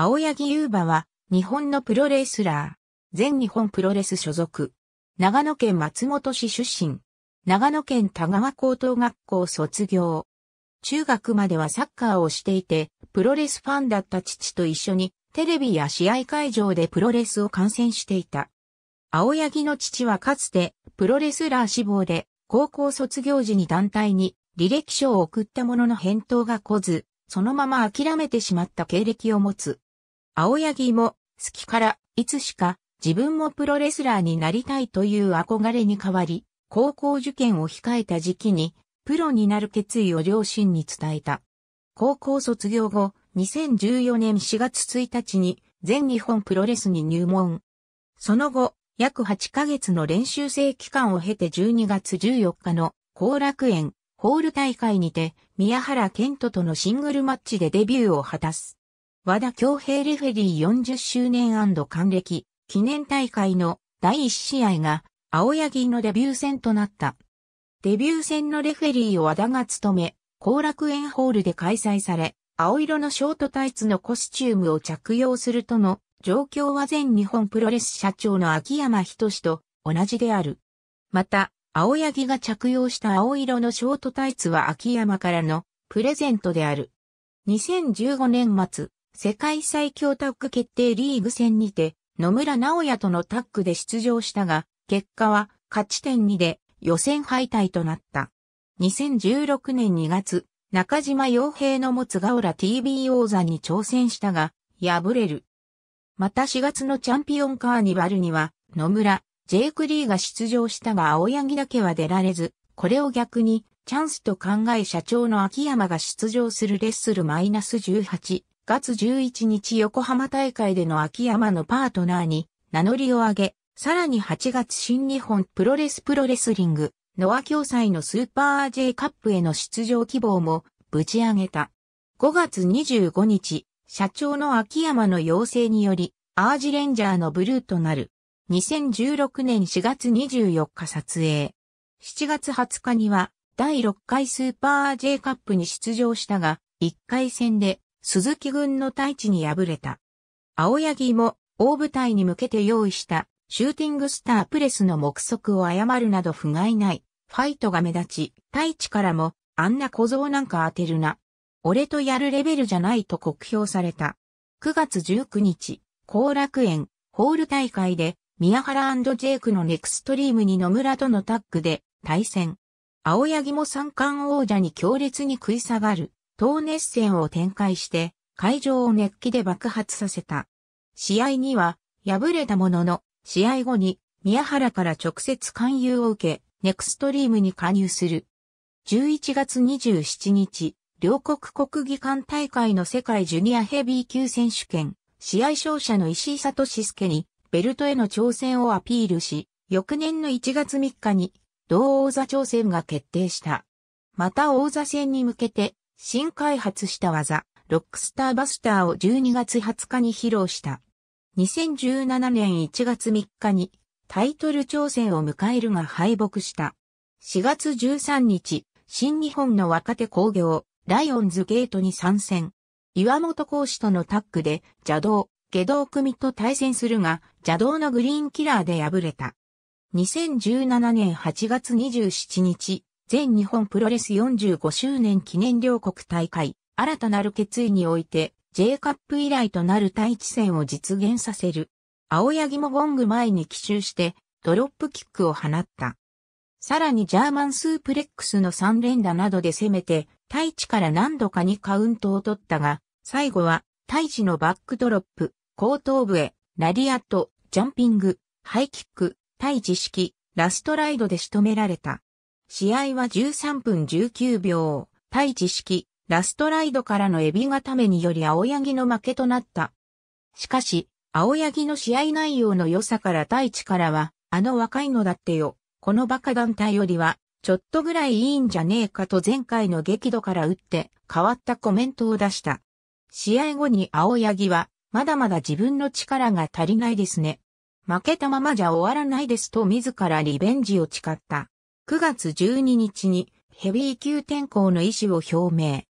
青柳優馬は、日本のプロレスラー。全日本プロレス所属。長野県松本市出身。長野県田川高等学校卒業。中学まではサッカーをしていて、プロレスファンだった父と一緒に、テレビや試合会場でプロレスを観戦していた。青柳の父はかつて、プロレスラー志望で、高校卒業時に団体に履歴書を送ったものの返答が来ず、そのまま諦めてしまった経歴を持つ。青柳も好きからいつしか自分もプロレスラーになりたいという憧れに変わり、高校受験を控えた時期にプロになる決意を両親に伝えた。高校卒業後、2014年4月1日に全日本プロレスに入門。その後、約8ヶ月の練習生期間を経て12月14日の後楽園ホール大会にて宮原健人とのシングルマッチでデビューを果たす。和田京平レフェリー40周年還暦記念大会の第1試合が青柳のデビュー戦となった。デビュー戦のレフェリーを和田が務め、後楽園ホールで開催され、青色のショートタイツのコスチュームを着用するとの状況は全日本プロレス社長の秋山仁と同じである。また、青柳が着用した青色のショートタイツは秋山からのプレゼントである。2015年末、世界最強タッグ決定リーグ戦にて、野村直也とのタッグで出場したが、結果は勝ち点2で予選敗退となった。2016年2月、中島洋平の持つガオラ TV 王座に挑戦したが、敗れる。また4月のチャンピオンカーニバルには、野村、ジェイク・リーが出場したが青柳だけは出られず、これを逆に、チャンスと考え社長の秋山が出場するレッスルマイナス18、月11日横浜大会での秋山のパートナーに名乗りを上げ、さらに8月新日本プロレスプロレスリング、ノア共催のスーパー J カップへの出場希望もぶち上げた。5月25日、社長の秋山の要請により、アージレンジャーのブルーとなる。2016年4月24日撮影。7月20日には、第6回スーパー J カップに出場したが、1回戦で鈴木軍の大地に敗れた。青柳も大舞台に向けて用意したシューティングスタープレスの目測を誤るなど不甲斐ないファイトが目立ち、大地からもあんな小僧なんか当てるな。俺とやるレベルじゃないと酷評された。9月19日、後楽園、ホール大会で、宮原ジェイクのネクストリームに野村とのタッグで対戦。青柳も三冠王者に強烈に食い下がる。東熱戦を展開して会場を熱気で爆発させた。試合には敗れたものの、試合後に宮原から直接勧誘を受け、ネクストリームに加入する。11月27日、両国国技館大会の世界ジュニアヘビー級選手権、試合勝者の石井里志介にベルトへの挑戦をアピールし、翌年の1月3日に同王座挑戦が決定した。また王座戦に向けて新開発した技、ロックスターバスターを12月20日に披露した。2017年1月3日にタイトル挑戦を迎えるが敗北した。4月13日、新日本の若手工業、ライオンズゲートに参戦。岩本講師とのタッグで邪道、下道組と対戦するが邪道のグリーンキラーで敗れた。2017年8月27日、全日本プロレス45周年記念両国大会、新たなる決意において、J カップ以来となる対地戦を実現させる。青柳もゴング前に奇襲して、ドロップキックを放った。さらにジャーマンスープレックスの3連打などで攻めて、大地から何度かにカウントを取ったが、最後は、大地のバックドロップ、後頭部へ、ラリアット、ジャンピング、ハイキック、大地式、ラストライドで仕留められた。試合は13分19秒、対知式、ラストライドからのエビ固めにより青柳の負けとなった。しかし、青柳の試合内容の良さから大地からは、あの若いのだってよ、このバカ団体よりは、ちょっとぐらいいいんじゃねえかと前回の激怒から打って変わったコメントを出した。試合後に青柳は、まだまだ自分の力が足りないですね。負けたままじゃ終わらないですと自らリベンジを誓った。9月12日にヘビー級転向の意思を表明。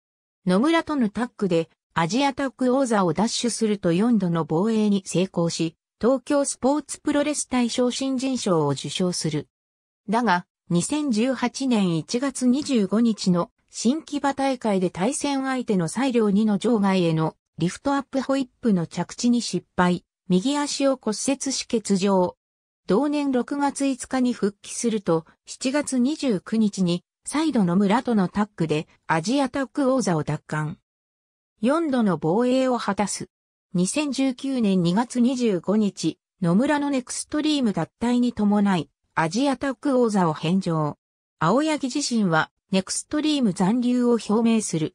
野村とのタッグでアジアタッグ王座を奪取すると4度の防衛に成功し、東京スポーツプロレス大賞新人賞を受賞する。だが、2018年1月25日の新木場大会で対戦相手の裁量2の場外へのリフトアップホイップの着地に失敗、右足を骨折し欠場。同年6月5日に復帰すると、7月29日に、再度の村とのタッグで、アジアタッグ王座を奪還。4度の防衛を果たす。2019年2月25日、野村のネクストリーム脱退に伴い、アジアタッグ王座を返上。青柳自身は、ネクストリーム残留を表明する。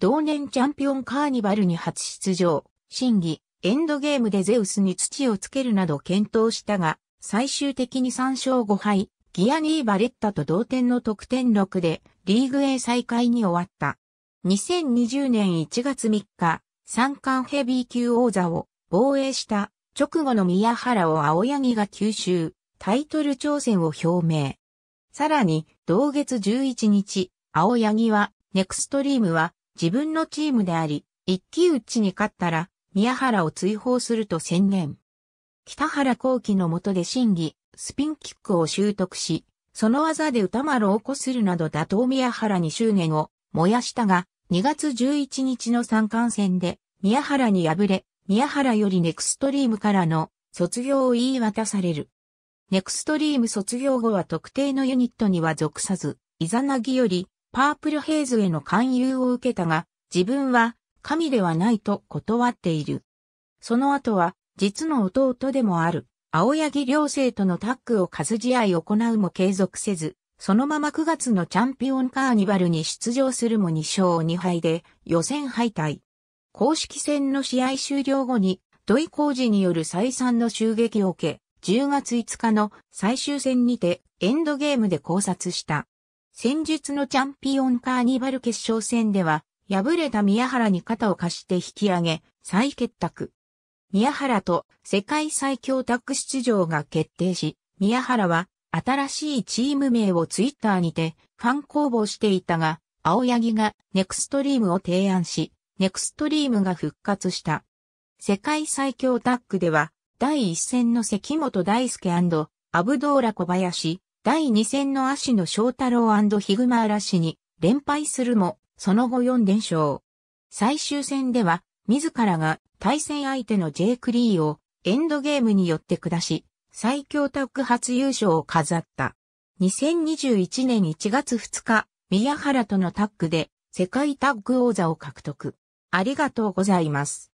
同年チャンピオンカーニバルに初出場、審議、エンドゲームでゼウスに土をつけるなど検討したが、最終的に3勝5敗、ギアニー・バレッタと同点の得点6で、リーグ A 再開に終わった。2020年1月3日、三冠ヘビー級王座を防衛した直後の宮原を青柳が吸収、タイトル挑戦を表明。さらに、同月11日、青柳は、ネクストリームは自分のチームであり、一騎打ちに勝ったら、宮原を追放すると宣言。北原幸喜の下で審議、スピンキックを習得し、その技で歌丸を起こするなど打倒宮原に執念を燃やしたが、2月11日の三冠戦で宮原に敗れ、宮原よりネクストリームからの卒業を言い渡される。ネクストリーム卒業後は特定のユニットには属さず、イザナギよりパープルヘイズへの勧誘を受けたが、自分は神ではないと断っている。その後は実の弟でもある、青柳良生とのタッグを数試合行うも継続せず、そのまま9月のチャンピオンカーニバルに出場するも2勝2敗で予選敗退。公式戦の試合終了後に、土井工事による再三の襲撃を受け、10月5日の最終戦にてエンドゲームで考察した。先日のチャンピオンカーニバル決勝戦では、敗れた宮原に肩を貸して引き上げ、再結託。宮原と世界最強タッグ出場が決定し、宮原は新しいチーム名をツイッターにてファン公募していたが、青柳がネクストリームを提案し、ネクストリームが復活した。世界最強タッグでは、第1戦の関本大輔アブドーラ小林、第2戦の足野翔太郎ヒグマ嵐に連敗するも、その後4連勝。最終戦では、自らが対戦相手のジェイク・リーをエンドゲームによって下し、最強タッグ初優勝を飾った。2021年1月2日、宮原とのタッグで世界タッグ王座を獲得。ありがとうございます。